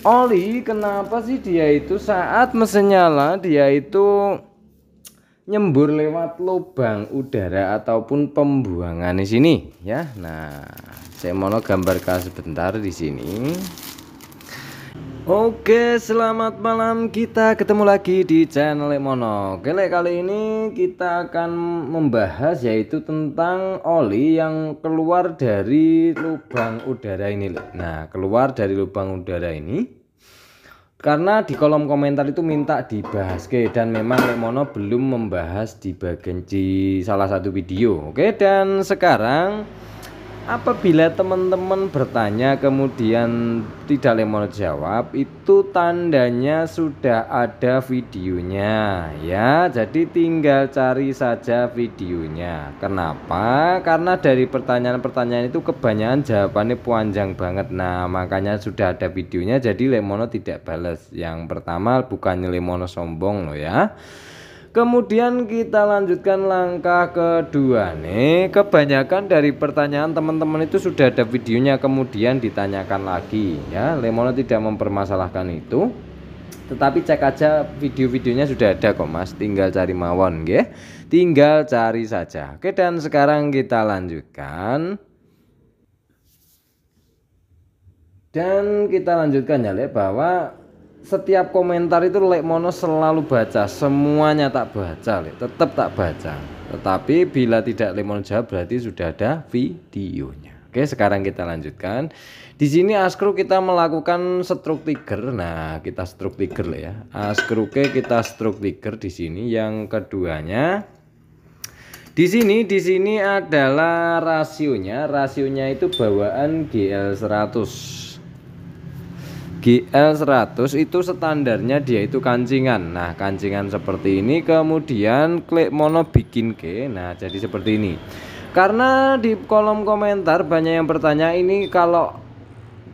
Oli kenapa sih dia itu saat mesin nyala dia itu nyembur lewat lubang udara ataupun pembuangan di sini ya. Nah, saya mau gambarkan sebentar di sini. Oke, selamat malam. Kita ketemu lagi di channel Lemono. Oke, kali ini kita akan membahas yaitu tentang oli yang keluar dari lubang udara ini. Nah, keluar dari lubang udara ini karena di kolom komentar itu minta dibahas ke dan memang Lemono belum membahas di bagian di salah satu video. Oke, dan sekarang Apabila teman-teman bertanya kemudian tidak mau jawab, itu tandanya sudah ada videonya ya. Jadi tinggal cari saja videonya. Kenapa? Karena dari pertanyaan-pertanyaan itu kebanyakan jawabannya panjang banget. Nah, makanya sudah ada videonya jadi Lemono tidak balas. Yang pertama bukannya Lemono sombong loh ya. Kemudian kita lanjutkan langkah kedua nih. Kebanyakan dari pertanyaan teman-teman itu sudah ada videonya kemudian ditanyakan lagi ya. Lemono tidak mempermasalahkan itu. Tetapi cek aja video-videonya sudah ada kok Mas, tinggal cari mawon nggih. Tinggal cari saja. Oke dan sekarang kita lanjutkan. Dan kita lanjutkan ya Le bahwa setiap komentar itu Lek Mono selalu baca, semuanya tak baca, Lek. tetap tak baca. Tetapi bila tidak Lek Mono jawab berarti sudah ada videonya. Oke, sekarang kita lanjutkan. Di sini askru kita melakukan stroke trigger. Nah, kita stroke trigger ya. Askru ke kita stroke trigger di sini. Yang keduanya di sini di sini adalah rasionya. Rasionya itu bawaan GL 100 GL100 itu standarnya dia itu kancingan nah kancingan seperti ini kemudian klik mono bikin ke nah jadi seperti ini karena di kolom komentar banyak yang bertanya ini kalau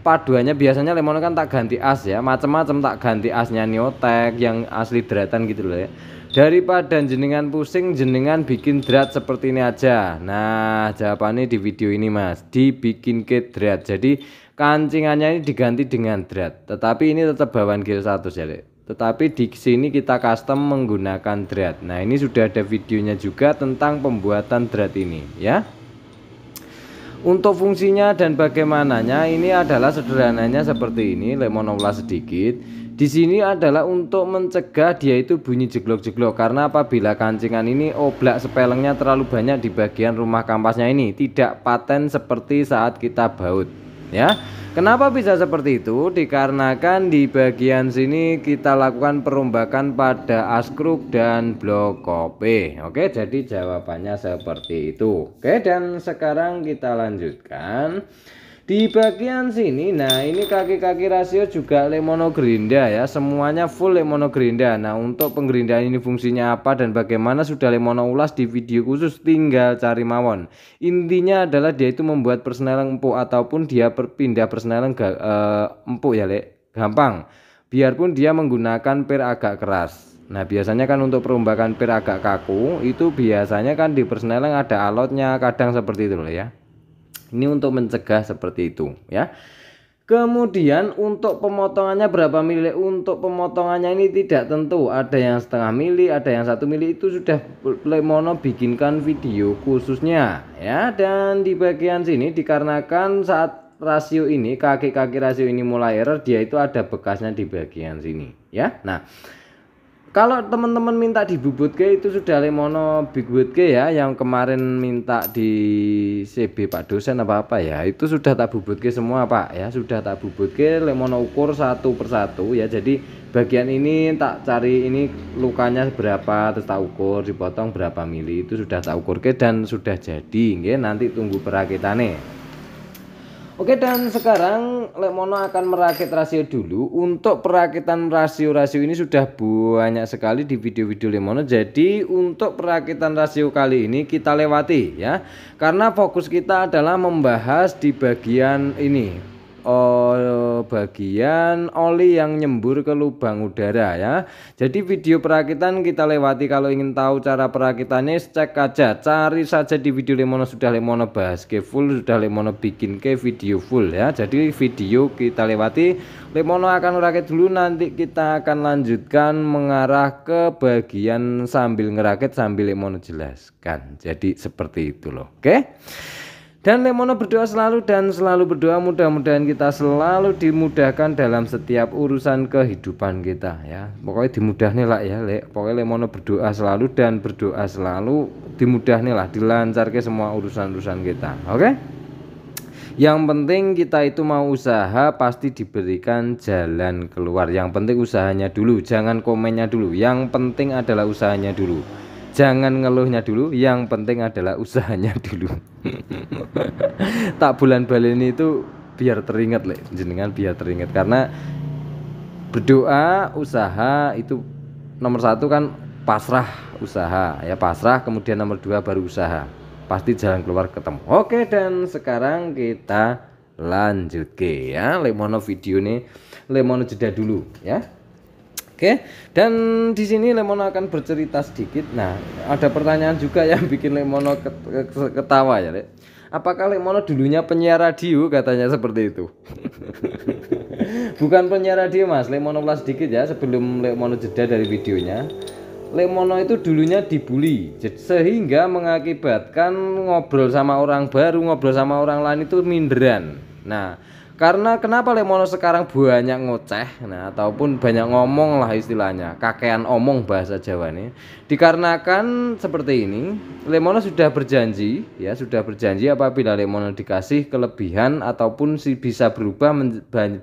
paduannya biasanya lemon kan tak ganti as ya macam-macam tak ganti asnya neotek yang asli deretan gitu loh ya daripada jenengan pusing jenengan bikin drat seperti ini aja nah jawabannya di video ini mas dibikin ke drat jadi Kancingannya ini diganti dengan drat, tetapi ini tetap bawaan gear 1 ya, Tetapi di sini kita custom menggunakan drat. Nah, ini sudah ada videonya juga tentang pembuatan drat ini, ya. Untuk fungsinya dan bagaimananya ini adalah sederhananya seperti ini, lemon sedikit. Di sini adalah untuk mencegah dia itu bunyi jeglok-jeglok karena apabila kancingan ini oblak sepelengnya terlalu banyak di bagian rumah kampasnya ini, tidak paten seperti saat kita baut ya. Kenapa bisa seperti itu? Dikarenakan di bagian sini kita lakukan perombakan pada askruk dan blok kopi. Oke, jadi jawabannya seperti itu. Oke, dan sekarang kita lanjutkan. Di bagian sini, nah ini kaki-kaki rasio juga lemono gerinda ya, semuanya full lemono gerinda. Nah untuk penggerindaan ini fungsinya apa dan bagaimana sudah lemono ulas di video khusus, tinggal cari mawon. Intinya adalah dia itu membuat persneleng empuk ataupun dia berpindah persneleng uh, empuk ya lek, gampang. Biarpun dia menggunakan per agak keras. Nah biasanya kan untuk perombakan pir agak kaku itu biasanya kan di persneleng ada alotnya kadang seperti itu loh ya ini untuk mencegah seperti itu ya. Kemudian untuk pemotongannya berapa mili? Untuk pemotongannya ini tidak tentu. Ada yang setengah mili, ada yang satu mili. Itu sudah Lemono bikinkan video khususnya ya. Dan di bagian sini dikarenakan saat rasio ini kaki-kaki rasio ini mulai error, dia itu ada bekasnya di bagian sini ya. Nah, kalau teman-teman minta dibubut ke itu sudah lemono bigwood ke ya yang kemarin minta di CB Pak dosen apa apa ya itu sudah tak bubut ke semua Pak ya sudah tak bubut ke lemono ukur satu persatu ya jadi bagian ini tak cari ini lukanya berapa terus tak ukur dipotong berapa mili itu sudah tak ukur ke dan sudah jadi nge, nanti tunggu perakitannya Oke dan sekarang Lemono akan merakit rasio dulu Untuk perakitan rasio-rasio ini sudah banyak sekali di video-video Lemono Jadi untuk perakitan rasio kali ini kita lewati ya Karena fokus kita adalah membahas di bagian ini oh, bagian oli yang nyembur ke lubang udara ya. Jadi video perakitan kita lewati kalau ingin tahu cara perakitannya cek aja cari saja di video Lemono sudah Lemono bahas ke full sudah Lemono bikin ke video full ya. Jadi video kita lewati Lemono akan merakit dulu nanti kita akan lanjutkan mengarah ke bagian sambil ngerakit sambil Lemono jelaskan. Jadi seperti itu loh. Oke. Okay? Dan Lemono berdoa selalu dan selalu berdoa mudah-mudahan kita selalu dimudahkan dalam setiap urusan kehidupan kita ya. Pokoknya dimudahnya lah ya, Le. Pokoknya Lemono berdoa selalu dan berdoa selalu dimudahnya lah, dilancarkan semua urusan-urusan kita. Oke? Yang penting kita itu mau usaha pasti diberikan jalan keluar. Yang penting usahanya dulu, jangan komennya dulu. Yang penting adalah usahanya dulu jangan ngeluhnya dulu yang penting adalah usahanya dulu tak bulan ini itu biar teringat le jenengan biar teringat karena berdoa usaha itu nomor satu kan pasrah usaha ya pasrah kemudian nomor dua baru usaha pasti jalan keluar ketemu oke dan sekarang kita lanjut ke ya lemono video nih lemono jeda dulu ya Oke, dan di sini Lemono akan bercerita sedikit. Nah, ada pertanyaan juga yang bikin Lemono ketawa ya, Lek. Apakah Lemono dulunya penyiar radio katanya seperti itu? Bukan penyiar radio, Mas. Lemono ulas sedikit ya sebelum Lemono jeda dari videonya. Lemono itu dulunya dibully sehingga mengakibatkan ngobrol sama orang baru, ngobrol sama orang lain itu minderan. Nah, karena kenapa Lemono sekarang banyak ngoceh, nah ataupun banyak ngomong lah istilahnya, kakean omong bahasa Jawa nih. Dikarenakan seperti ini, Lemono sudah berjanji, ya sudah berjanji apabila Lemono dikasih kelebihan ataupun si bisa berubah,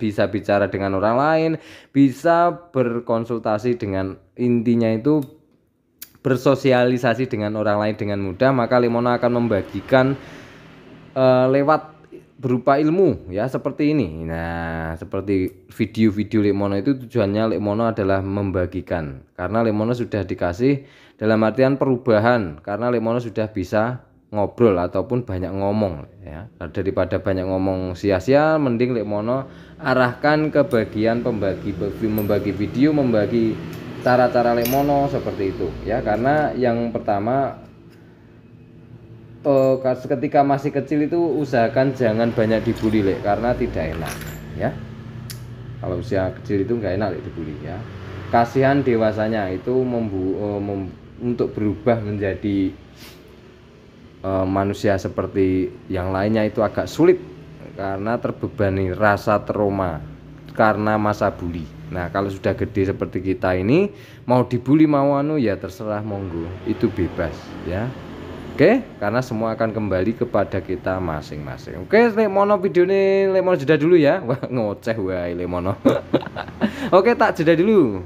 bisa bicara dengan orang lain, bisa berkonsultasi dengan intinya itu bersosialisasi dengan orang lain dengan mudah, maka Lemono akan membagikan uh, lewat berupa ilmu ya seperti ini. Nah, seperti video-video Lemono itu tujuannya Lemono adalah membagikan. Karena Lemono sudah dikasih dalam artian perubahan karena Lemono sudah bisa ngobrol ataupun banyak ngomong ya. Daripada banyak ngomong sia-sia mending Lemono arahkan ke bagian pembagi membagi video, membagi cara-cara Lemono seperti itu ya. Karena yang pertama uh, ketika masih kecil itu usahakan jangan banyak dibully lek karena tidak enak ya kalau usia kecil itu nggak enak lek dibully ya kasihan dewasanya itu membu uh, mem untuk berubah menjadi uh, manusia seperti yang lainnya itu agak sulit karena terbebani rasa trauma karena masa bully. Nah, kalau sudah gede seperti kita ini mau dibully mau anu ya terserah monggo, itu bebas ya. Oke, karena semua akan kembali kepada kita masing-masing. Oke, lek mono video ini Lemono mono jeda dulu ya. Wah, ngoceh wae lek mono. Oke, tak jeda dulu.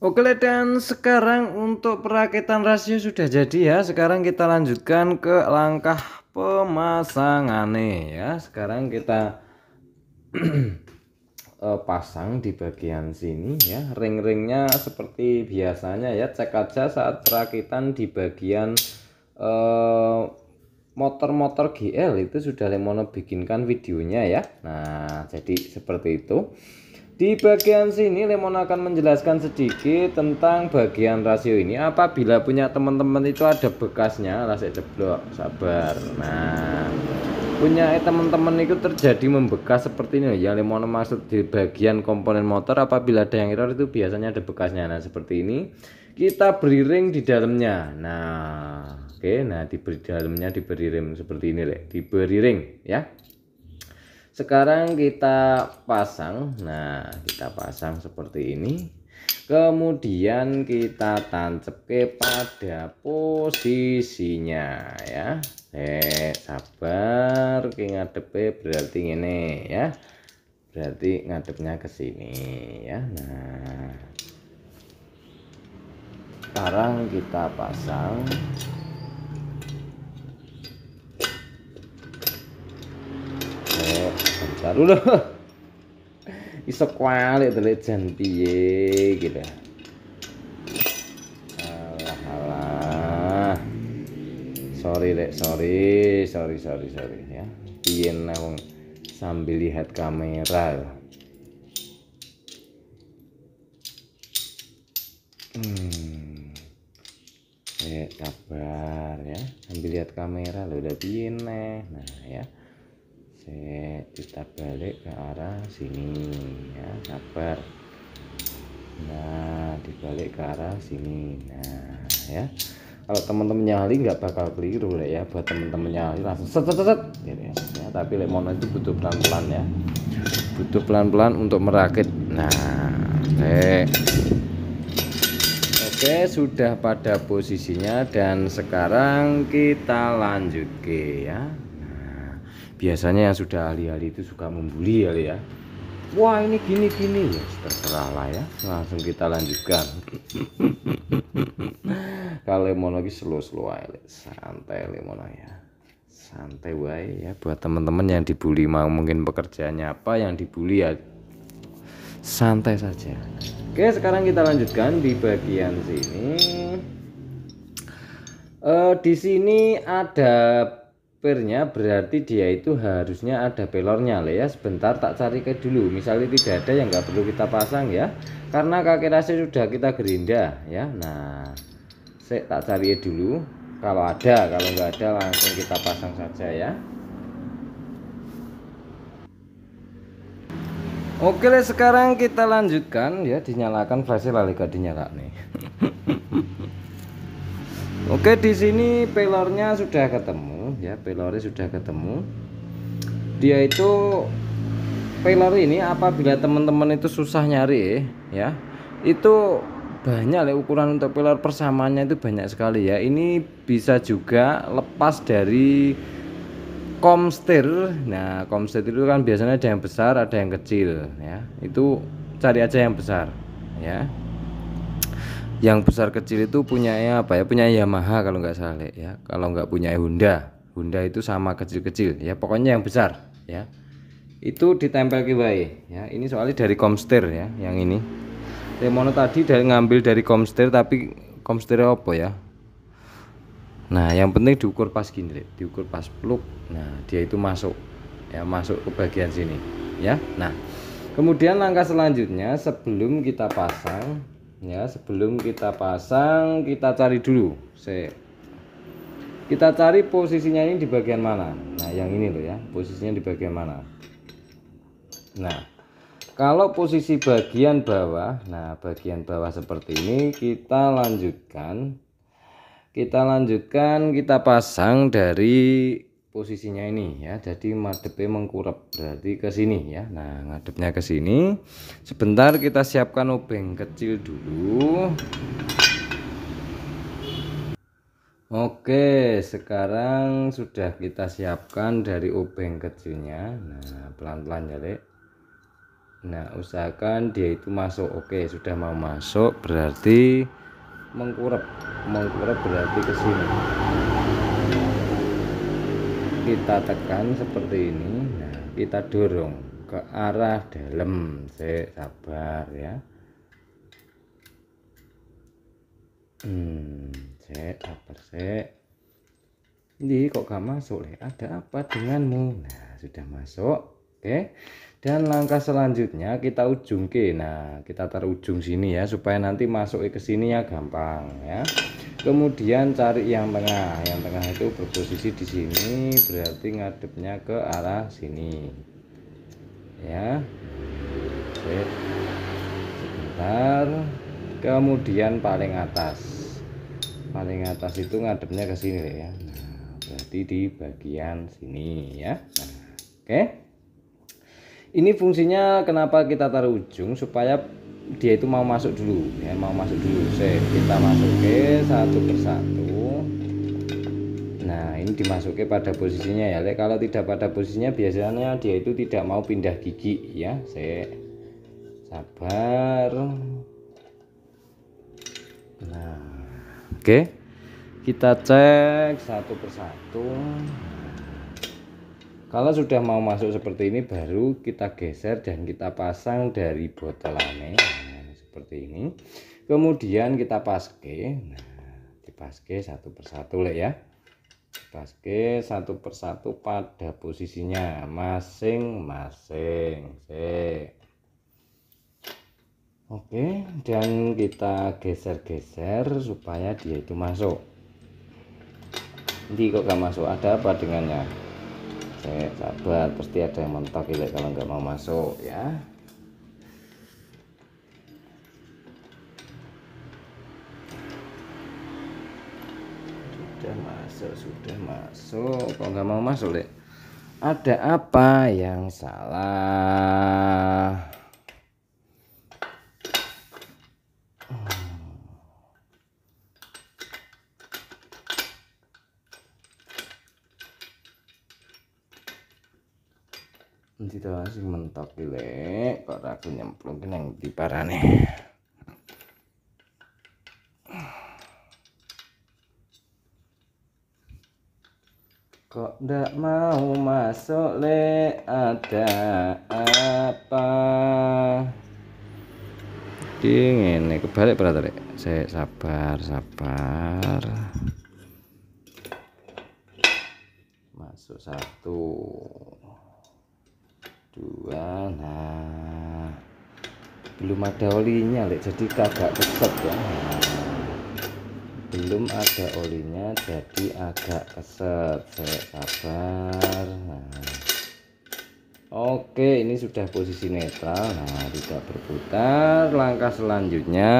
Oke dan sekarang untuk perakitan rasio sudah jadi ya. Sekarang kita lanjutkan ke langkah pemasangannya ya. Sekarang kita eh, pasang di bagian sini ya ring-ringnya seperti biasanya ya cek aja saat perakitan di bagian Eh, motor-motor GL itu sudah Lemono bikinkan videonya ya nah jadi seperti itu di bagian sini Lemon akan menjelaskan sedikit tentang bagian rasio ini apabila punya teman-teman itu ada bekasnya lah saya ceblok sabar nah punya teman-teman itu terjadi membekas seperti ini yang Lemon maksud di bagian komponen motor apabila ada yang error itu biasanya ada bekasnya nah seperti ini kita beri ring di dalamnya nah Oke, nah diberi dalamnya diberi ring seperti ini, lek Diberi ring ya. Sekarang kita pasang. Nah, kita pasang seperti ini. Kemudian kita tancap ke pada posisinya ya. Eh, sabar ke ngadepe berarti ini ya. Berarti ngadepnya ke sini ya. Nah, sekarang kita pasang besar udah bisa kwalik delik jan piye gitu. Alah alah. Sorry Rek, sorry, sorry sorry sorry ya. Piye wong sambil lihat kamera Hmm. eh kabar ya, sambil lihat kamera lo udah piye Nah ya set kita balik ke arah sini ya sabar nah dibalik ke arah sini nah ya kalau teman-teman nyali nggak bakal keliru lah ya buat teman-teman nyali langsung set set set gitu, ya. ya. tapi lemon itu butuh pelan-pelan ya butuh pelan-pelan untuk merakit nah eh. oke sudah pada posisinya dan sekarang kita lanjut ke ya biasanya yang sudah ahli-ahli itu suka membuli ya ya wah ini gini gini ya terserah lah ya langsung kita lanjutkan kalau mau lagi slow slow aja santai lemon ya santai wae ya buat teman-teman yang dibully mau mungkin pekerjaannya apa yang dibully ya santai saja oke sekarang kita lanjutkan di bagian sini uh, di sini ada spare berarti dia itu harusnya ada pelornya lah ya sebentar tak cari ke dulu misalnya tidak ada yang nggak perlu kita pasang ya karena kaki rasa sudah kita gerinda ya nah saya tak cari dulu kalau ada kalau nggak ada langsung kita pasang saja ya Oke sekarang kita lanjutkan ya dinyalakan flash lali gak dinyala nih. Oke di sini pelornya sudah ketemu ya pylori sudah ketemu dia itu pylori ini apabila teman-teman itu susah nyari ya itu banyak le ukuran untuk pelor persamaannya itu banyak sekali ya ini bisa juga lepas dari komstir nah komstir itu kan biasanya ada yang besar ada yang kecil ya itu cari aja yang besar ya yang besar kecil itu punya apa ya punya Yamaha kalau nggak salah ya kalau nggak punya Honda bunda itu sama kecil-kecil ya pokoknya yang besar ya itu ditempel ke bayi ya ini soalnya dari komster ya yang ini Saya mau tadi dari ngambil dari komster tapi komster apa ya nah yang penting diukur pas gini diukur pas peluk nah dia itu masuk ya masuk ke bagian sini ya nah kemudian langkah selanjutnya sebelum kita pasang ya sebelum kita pasang kita cari dulu saya kita cari posisinya ini di bagian mana nah yang ini loh ya posisinya di bagian mana nah kalau posisi bagian bawah nah bagian bawah seperti ini kita lanjutkan kita lanjutkan kita pasang dari posisinya ini ya jadi madepnya mengkurap berarti ke sini ya nah ngadepnya ke sini sebentar kita siapkan obeng kecil dulu Oke, sekarang sudah kita siapkan dari obeng kecilnya. Nah, pelan-pelan ya, Dek. Nah, usahakan dia itu masuk. Oke, sudah mau masuk berarti mengkurep. Mengkurep berarti ke sini. Kita tekan seperti ini. Nah, kita dorong ke arah dalam. Saya sabar ya. Hmm cek lapar cek ini kok gak masuk ya ada apa denganmu nah sudah masuk oke dan langkah selanjutnya kita ujung ke nah kita taruh ujung sini ya supaya nanti masuk ke sini ya gampang ya kemudian cari yang tengah yang tengah itu berposisi di sini berarti ngadepnya ke arah sini ya oke sebentar kemudian paling atas paling atas itu ngadepnya ke sini ya nah, berarti di bagian sini ya nah, oke okay. ini fungsinya kenapa kita taruh ujung supaya dia itu mau masuk dulu ya mau masuk dulu Se, kita masukin satu persatu Nah, ini dimasuki pada posisinya ya. Lek kalau tidak pada posisinya biasanya dia itu tidak mau pindah gigi ya. Saya sabar. Nah, Oke. Kita cek satu persatu. Kalau sudah mau masuk seperti ini baru kita geser dan kita pasang dari botolane nah, seperti ini. Kemudian kita paske. Nah, dipaske satu persatu lah ya. Paske satu persatu pada posisinya masing-masing. -masing. Oke, dan kita geser-geser supaya dia itu masuk. Nanti kok gak masuk, ada apa dengannya? Saya sabar, pasti ada yang mentok ya kalau nggak mau masuk ya. Sudah masuk, sudah masuk. Kok nggak mau masuk, Lek? Ada apa yang salah? tidak sing mentok ki kok aku nyemplung yang di parane kok ndak mau masuk le ada apa dingin nih kebalik berat le. saya sabar sabar masuk satu dua nah belum ada olinya lek jadi agak keset ya belum ada olinya jadi agak keset saya sabar nah. oke ini sudah posisi netral nah tidak berputar langkah selanjutnya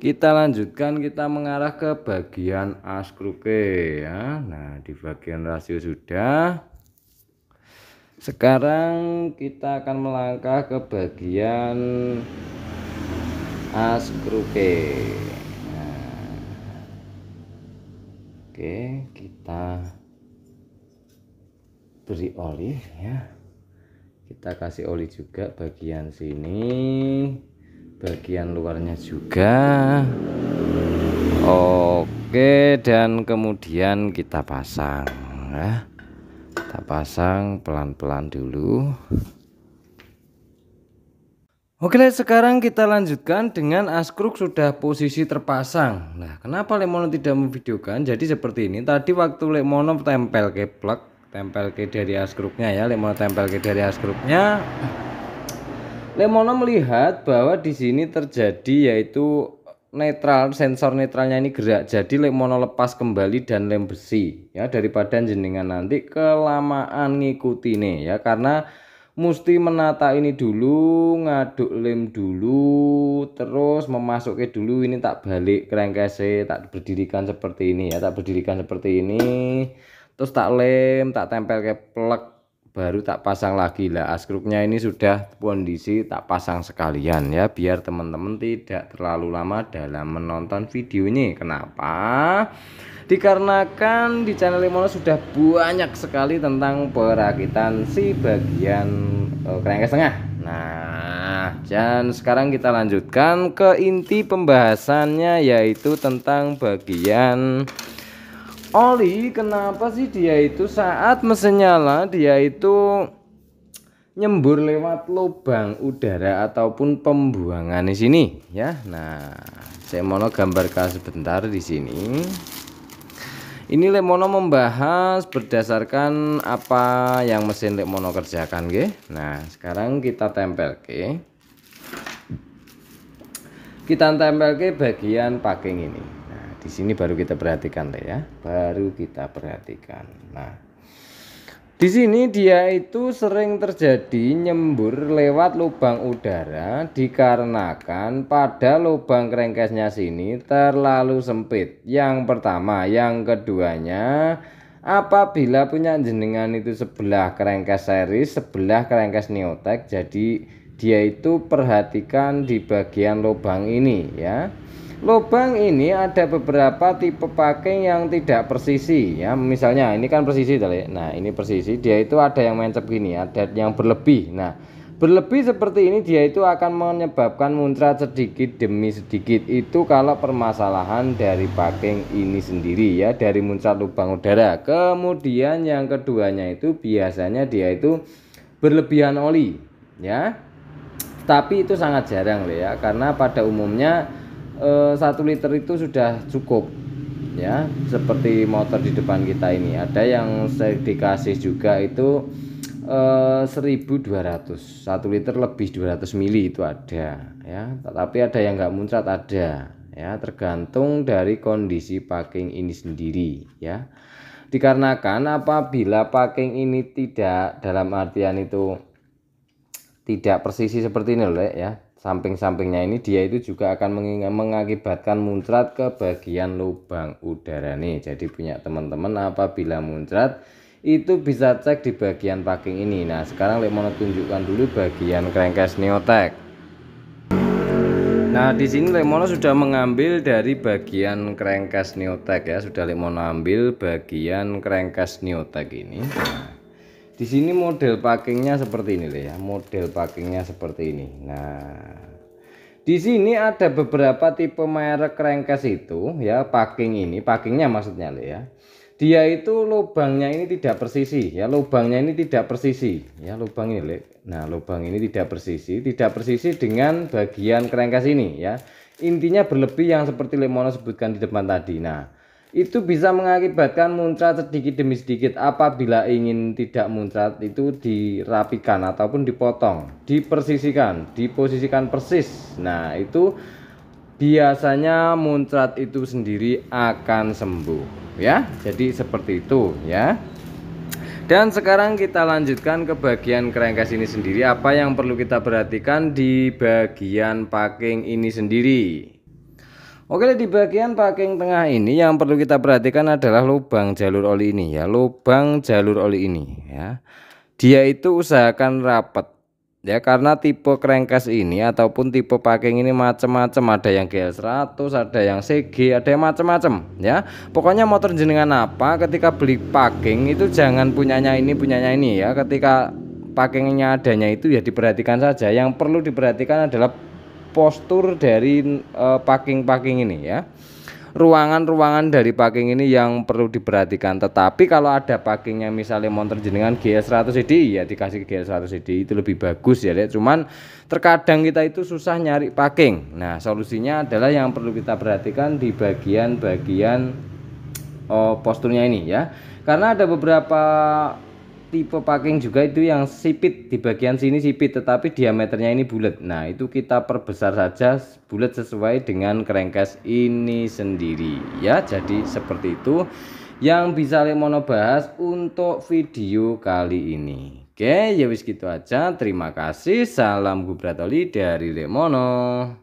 kita lanjutkan kita mengarah ke bagian as ya nah di bagian rasio sudah sekarang kita akan melangkah ke bagian as kruke nah. oke kita beri oli ya kita kasih oli juga bagian sini bagian luarnya juga oke dan kemudian kita pasang ya kita pasang pelan-pelan dulu Oke sekarang kita lanjutkan dengan askruk sudah posisi terpasang Nah kenapa Lemono tidak memvideokan jadi seperti ini tadi waktu Lemono tempel ke plug tempel ke dari askruknya ya Lemono tempel ke dari askruknya Lemono melihat bahwa di sini terjadi yaitu netral sensor netralnya ini gerak jadi lem mono lepas kembali dan lem besi ya daripada jenengan nanti kelamaan ngikuti nih ya karena mesti menata ini dulu ngaduk lem dulu terus memasuki dulu ini tak balik kerengkese tak berdirikan seperti ini ya tak berdirikan seperti ini terus tak lem tak tempel ke plek baru tak pasang lagi lah askruknya ini sudah kondisi tak pasang sekalian ya biar teman-teman tidak terlalu lama dalam menonton video ini kenapa dikarenakan di channel Limono sudah banyak sekali tentang perakitan si bagian oh, eh, kerangka setengah nah dan sekarang kita lanjutkan ke inti pembahasannya yaitu tentang bagian Oli, kenapa sih dia itu saat mesin nyala dia itu nyembur lewat lubang udara ataupun pembuangan di sini ya. Nah, saya mau gambarkan sebentar di sini. Ini Lemono membahas berdasarkan apa yang mesin Lemono kerjakan, ge. Nah, sekarang kita tempel, ke Kita tempel ke bagian packing ini di sini baru kita perhatikan deh ya baru kita perhatikan nah di sini dia itu sering terjadi nyembur lewat lubang udara dikarenakan pada lubang kerengkesnya sini terlalu sempit. Yang pertama, yang keduanya apabila punya jenengan itu sebelah kerengkes seri, sebelah kerengkes neotek, jadi dia itu perhatikan di bagian lubang ini ya. Lubang ini ada beberapa tipe packing yang tidak persisi ya. Misalnya ini kan persisi tadi. Ya. Nah, ini persisi, dia itu ada yang mencap gini, ada yang berlebih. Nah, berlebih seperti ini dia itu akan menyebabkan muncrat sedikit demi sedikit. Itu kalau permasalahan dari packing ini sendiri ya, dari muncrat lubang udara. Kemudian yang keduanya itu biasanya dia itu berlebihan oli ya. Tapi itu sangat jarang loh ya, karena pada umumnya Eh, satu liter itu sudah cukup ya seperti motor di depan kita ini ada yang saya dikasih juga itu eh, 1200 satu liter lebih 200 mili itu ada ya tetapi ada yang nggak muncrat ada ya tergantung dari kondisi packing ini sendiri ya dikarenakan apabila packing ini tidak dalam artian itu tidak persisi seperti ini loh ya samping-sampingnya ini dia itu juga akan mengakibatkan muncrat ke bagian lubang udara nih jadi punya teman-teman apabila muncrat itu bisa cek di bagian packing ini nah sekarang Lek mau tunjukkan dulu bagian crankcase neotek Nah, di sini Lemono sudah mengambil dari bagian crankcase neotek ya, sudah Lemono ambil bagian crankcase neotek ini. Nah di sini model packingnya seperti ini ya model packingnya seperti ini nah di sini ada beberapa tipe merek crankcase itu ya packing ini packingnya maksudnya ya dia itu lubangnya ini tidak persisi ya lubangnya ini tidak persisi ya lubang ini Le. nah lubang ini tidak persisi tidak persisi dengan bagian crankcase ini ya intinya berlebih yang seperti Lemono sebutkan di depan tadi nah itu bisa mengakibatkan muncrat sedikit demi sedikit apabila ingin tidak muncrat itu dirapikan ataupun dipotong dipersisikan diposisikan persis nah itu biasanya muncrat itu sendiri akan sembuh ya jadi seperti itu ya dan sekarang kita lanjutkan ke bagian kerengkes ini sendiri apa yang perlu kita perhatikan di bagian packing ini sendiri Oke, di bagian packing tengah ini yang perlu kita perhatikan adalah lubang jalur oli ini ya, lubang jalur oli ini ya. Dia itu usahakan rapat ya karena tipe crankcase ini ataupun tipe packing ini macam-macam ada yang GL100 ada yang CG ada yang macam-macam ya pokoknya motor jenengan apa ketika beli packing itu jangan punyanya ini punyanya ini ya ketika packingnya adanya itu ya diperhatikan saja yang perlu diperhatikan adalah postur dari eh, packing-packing ini ya ruangan-ruangan dari packing ini yang perlu diperhatikan. Tetapi kalau ada yang misalnya monter jenengan GS100 CD ya dikasih GS100 CD itu lebih bagus ya. lihat. Cuman terkadang kita itu susah nyari packing Nah, solusinya adalah yang perlu kita perhatikan di bagian-bagian oh, posturnya ini ya. Karena ada beberapa tipe packing juga itu yang sipit di bagian sini sipit tetapi diameternya ini bulat nah itu kita perbesar saja bulat sesuai dengan kerengkes ini sendiri ya jadi seperti itu yang bisa Lemono bahas untuk video kali ini oke ya wis gitu aja terima kasih salam gubratoli dari Lemono